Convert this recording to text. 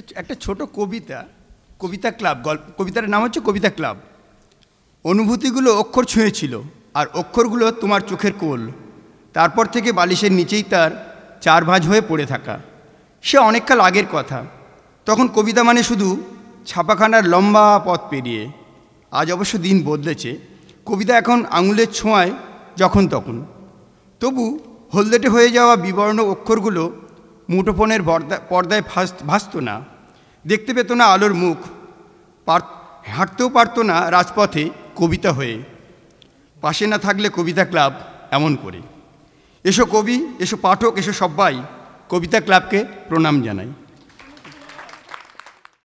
একটা একটা ছোট কবিতা কবিতা ক্লাব গল্প কবিতার নাম হচ্ছে কবিতা ক্লাব অনুভূতিগুলো অক্ষর ছুঁয়েছিল আর অক্ষরগুলো তোমার চোখের কোল তারপর থেকে বালিশের নিচেই তার চার ভাঁজ হয়ে পড়ে থাকা সে অনেককাল আগের কথা তখন কবিতা মানে শুধু ছাপাখানার লম্বা পথ পেরিয়ে আজ অবশ্য দিন বদলেছে কবিতা এখন আঙুলের ছোঁয়ায় যখন তখন তবু হলদেটে হয়ে যাওয়া বিবর্ণ অক্ষরগুলো মুঠোফোনের পর্দায় ভাসত না দেখতে পেত না আলোর মুখ হাঁটতেও পারতো না রাজপথে কবিতা হয়ে পাশে না থাকলে কবিতা ক্লাব এমন করে এসো কবি এসো পাঠক এসো সবাই কবিতা ক্লাবকে প্রণাম জানায়